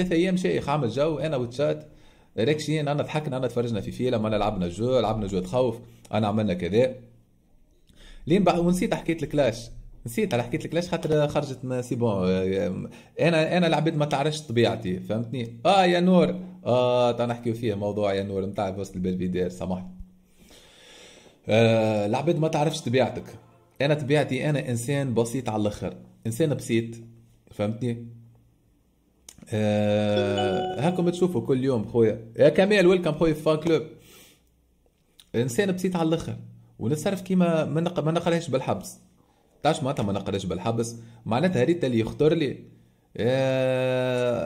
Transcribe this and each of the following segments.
ثلاث ايام شيخ عامل جو انا وتشات ريكشين انا ضحكنا انا تفرجنا في فيلم انا لعبنا جو لعبنا جو تخوف انا عملنا كذا لين بقى ونسيت حكيت الكلاش نسيت على حكيت الكلاش خاطر خرجت ما سي بون انا انا العباد ما تعرفش طبيعتي فهمتني اه يا نور اه تعال نحكيو فيه موضوع يا نور نتاع وسط البلفيدير سامحني آه العباد ما تعرفش طبيعتك انا طبيعتي انا انسان بسيط على الاخر انسان بسيط فهمتني آه هاكم تشوفوا كل يوم خويا يا كمال ويلكم خويا في فان كلوب انسان بسيط على الاخر ونتصرف كيما ما ما نقراش بالحبس تعرف معناتها ما نقراش بالحبس معناتها ريت اللي يخطر لي آه...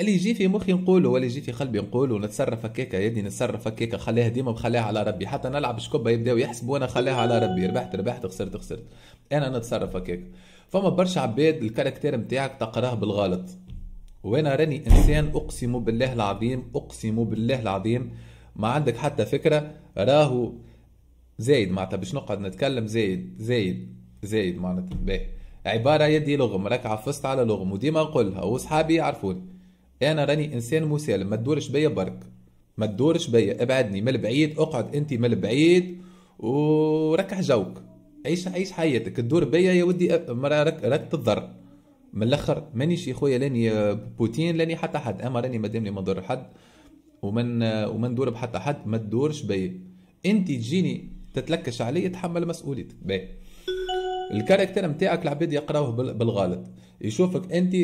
اللي يجي في مخي نقوله واللي يجي في قلبي نقوله نتصرف هكاك يدي نتصرف هكاك خليها ديما مخليها على ربي حتى نلعب شكوبه يبداو يحسبوا انا خليها على ربي ربحت ربحت خسرت خسرت انا نتصرف هكاك فما برشا عباد الكاركتير نتاعك تقراه بالغلط وانا راني انسان اقسم بالله العظيم اقسم بالله العظيم ما عندك حتى فكره راهو زايد معناتها باش نقعد نتكلم زايد زايد زايد معناتها باهي عباره يدي لغم راك عفست على لغم وديما نقولها وصحابي يعرفوني انا راني انسان مسالم ما تدورش بيا برك ما تدورش بيا ابعدني من البعيد اقعد انت من البعيد وركح جوك عيش عيش حياتك تدور بيا يا ودي راك راك تضر من الاخر مانيش يا خويا لاني آه، بوتين لاني حتى حد اما راني مادامني ما نضر حد ومن آه، ومن دور بحتى حد ما تدورش بيا انت تجيني تتلكش علي تحمل مسؤوليتك باهي الكاركتر نتاعك العباد يقراوه بالغلط يشوفك انت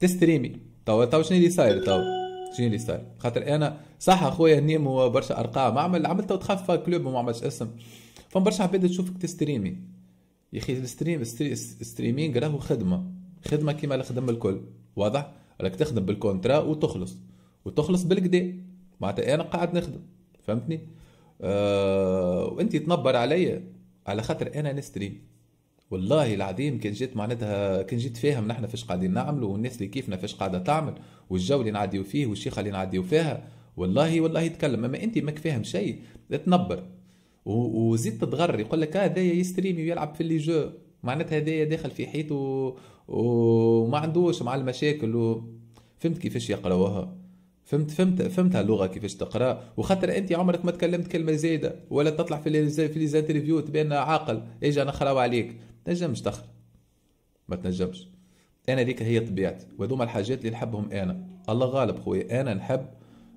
تستريمي توا توا شنو اللي صاير توا شنو اللي صاير خاطر انا صح اخويا نيمو برشا ارقام عمل عملت تخفى كلوب وما عملتش اسم فما برشا عباد تشوفك تستريمي يا اخي الستريم ستريمينغ راهو خدمه خدمه كيما الخدم الكل واضح راك تخدم بالكونترا وتخلص وتخلص بالكدا معناتها انا قاعد نخدم فهمتني أه وانت تنبر عليا على خاطر انا نستريم والله العظيم كان جيت معناتها كان جيت فاهم نحن فاش قاعدين نعملوا والناس اللي كيفنا فاش قاعده تعمل والجو اللي نعديو فيه والشيخه اللي نعديو فيها والله والله يتكلم اما انت ماك فاهم شيء تنبر وزيد تتغر يقول لك هذايا يستريمي ويلعب في لي جو معناتها هذايا داخل في حيط و... وما عندوش مع المشاكل و... فهمت كيفاش يقراوها فهمت فهمت فهمت اللغه كيفاش تقرا وخاطر انت عمرك ما تكلمت كلمه زايده ولا تطلع في لي في لي تبان عاقل اجي انا نخراو عليك تنجمش تخرا ما تنجمش انا ذيك هي طبيعتي وهذوما الحاجات اللي نحبهم انا الله غالب خويا انا نحب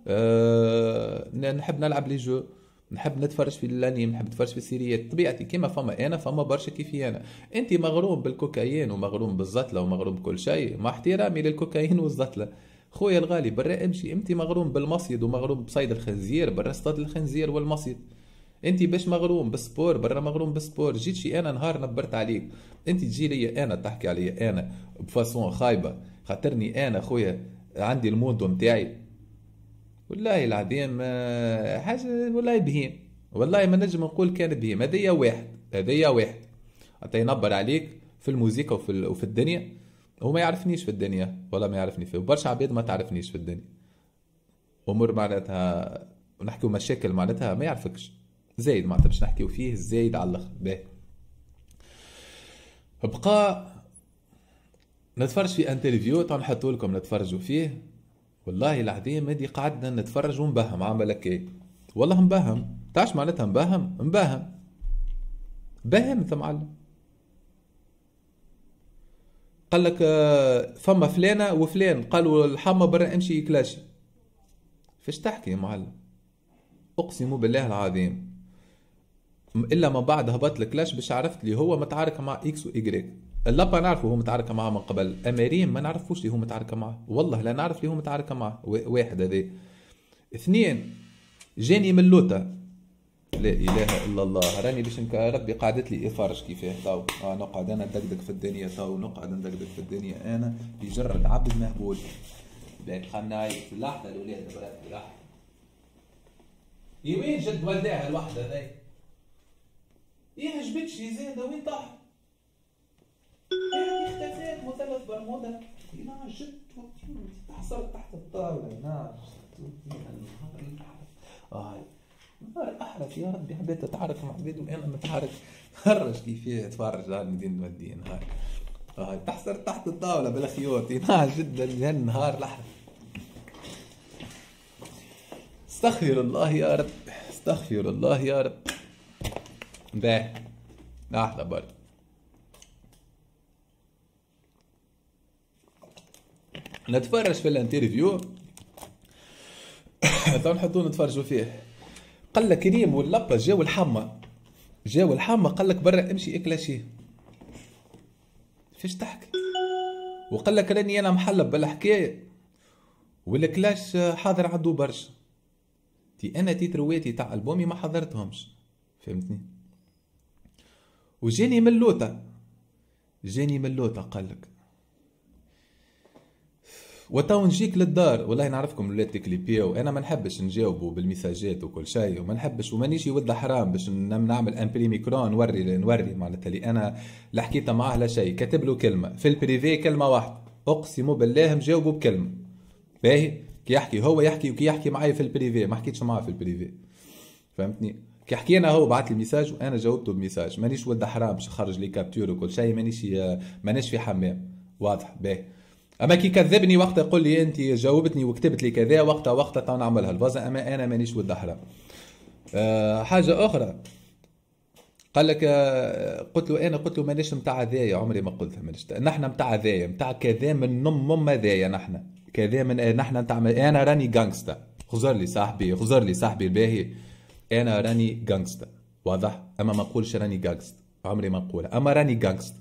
أه... نحب نلعب لي جو نحب نتفرج في الانيم نحب نتفرج في السيريات طبيعتي كيما فما انا فما برشا كيفي انا انت مغروم بالكوكايين ومغروم بالزطله ومغروم بكل شيء مع احترامي للكوكايين والزطله خويا الغالي برا امشي انت مغروم بالمصيد ومغروم بصيد الخنزير برا اصطاد الخنزير والمصيد انت باش مغروم بالسبور برا مغروم بالسبور جيت شي انا نهار نبرت عليك انت تجي لي انا تحكي عليا انا بفاسون خايبه خاطرني انا خويا عندي الموندو نتاعي والله العظيم آه، حاجه والله بهيم والله ما نجم نقول كان بهيم هذايا واحد هذايا واحد حتى ينبر عليك في الموسيقى وفي, وفي الدنيا هو ما يعرفنيش في الدنيا ولا ما يعرفني فيه وبرشا عباد ما تعرفنيش في الدنيا امور معناتها ونحكيو مشاكل معناتها ما يعرفكش زايد معناتها باش نحكيو فيه زايد على الاخر باهي بقى نتفرج في انترفيو تنحطوا لكم نتفرجوا فيه والله العظيم هادي قعدنا نتفرج ونبهم عمل هكاك إيه؟ والله مبهم تعش معناتها مبهم مبهم بهم ثم معلم قال لك آه، فما فلانه وفلان قالوا الحمى برا امشي كلاش فاش تحكي يا معلم اقسم بالله العظيم الا ما بعد هبط الكلاش باش عرفت لي هو متعارك مع اكس وايجريك اللابا نعرفه هو متعارك معاه من قبل أمريم ما نعرفوش اللي هو متعارك معاه والله لا نعرف اللي هو متعارك معاه واحد هذا اثنين جاني من لوتا لا اله الا الله راني باش ربي قعدت لي افارش كيفاه تو آه نقعد انا ندقدق في الدنيا تو نقعد ندقدق في الدنيا انا بجرد عبد مهبول بلاك خلنا لحظه الاولاد اللحظه إيه، وين جد ولدها الوحده ذي؟ يا جبتش زينه وين طاحت؟ اختزال مثلث برمودا نعجت وطيوني تحصلت تحت الطاولة نعجت وطيوني نهار نهار احرف يا ربي عباد تتعرف مع عباد وانا متعرف تعرف خرج كيفاه تفرج على المدينة المادية نهار هاي تحصر تحت الطاولة بالخيوط ينهار جدا لهالنهار الأحرف استغفر الله يا رب استغفر الله يا رب باه لحظة برضه نتفرج في الانترفيو تو نحطو نتفرجوا فيه قال لك كريم واللبة جاو الحمى جاو الحمى قال لك برا امشي اكل شي فاش تحكي وقال لك راني انا محلب بالحكايه والكلاش حاضر عندو برشا تي انا تيترواتي تاع البومي ما حضرتهمش فهمتني وجاني من لوطه جاني من لوطه قال لك وتو نجيك للدار والله نعرفكم ولاد تكليبيو انا ما نحبش نجاوبوا بالميساجات وكل شيء وما نحبش ومانيش ولد حرام باش نعمل امبري ميكرو نوري نوري معناتها اللي انا لا حكيت معاه لا شيء كاتب له كلمه في البريفي كلمه واحده اقسم بالله مجاوبه بكلمه باهي كي يحكي هو يحكي وكي يحكي معايا في البريفي ما حكيتش معاه في البريفي فهمتني كي حكينا هو بعث لي ميساج وانا جاوبته بميساج مانيش ولد حرام باش نخرج لي كابتور وكل شيء مانيش مانيش في حمام واضح باهي اما كي كذبني وقت يقول لي انت جاوبتني وكتبت لي كذا وقتها وقتها تو نعملها الفازا اما انا مانيش ود أه حاجه اخرى قال لك آه، قلت له انا قلت له مانيش نتاع هذايا عمري ما قلت مانيش نحن نتاع هذايا نتاع كذا من نم ام هذايا نحن كذا من آه، نحن نتاع انا راني غانغستا خزر لي صاحبي خزر لي صاحبي الباهي انا راني غانغستا واضح اما ما نقولش راني غانغستا عمري ما نقولها اما راني غانغستا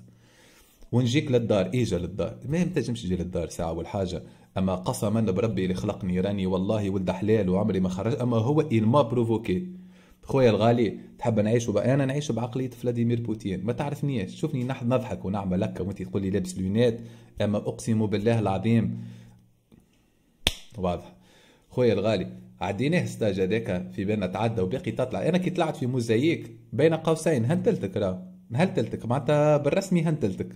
ونجيك للدار اجا إيه للدار ما ينتجمش تجي للدار ساعه والحاجه اما قسما بربي اللي خلقني راني والله ولد حلال وعمري ما خرج اما هو إل ما بروفوكي خويا الغالي تحب نعيش وب... انا نعيش بعقليه فلاديمير بوتين ما تعرفنيش شوفني نضحك ونعمل هكا وانت تقول لي لابس لونات اما اقسم بالله العظيم واضح خويا الغالي عديناه ستاج هذاك في بالنا تعدى وباقي تطلع انا كي طلعت في موزايك بين قوسين هنتلتك راه هنتلتك معناتها بالرسمي هنتلتك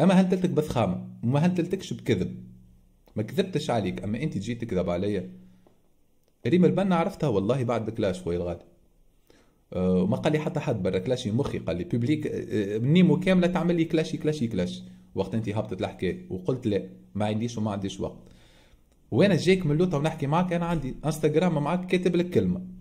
اما هنتلتك بثخامة وما هنتلتكش بكذب ما كذبتش عليك اما انت جيت تكذب عليا ريم البنا عرفتها والله بعد الكلاش خويا الغالي أه، وما قال لي حتى حد برا كلاشي مخي قال لي بيبليك أه، نيمو منيمو كامله تعمل لي كلاشي كلاشي كلاش وقت انت هبطت الحكايه وقلت لا ما عنديش وما عنديش وقت وانا جايك من لوطه ونحكي معك انا عندي انستغرام معك كاتب لك كلمه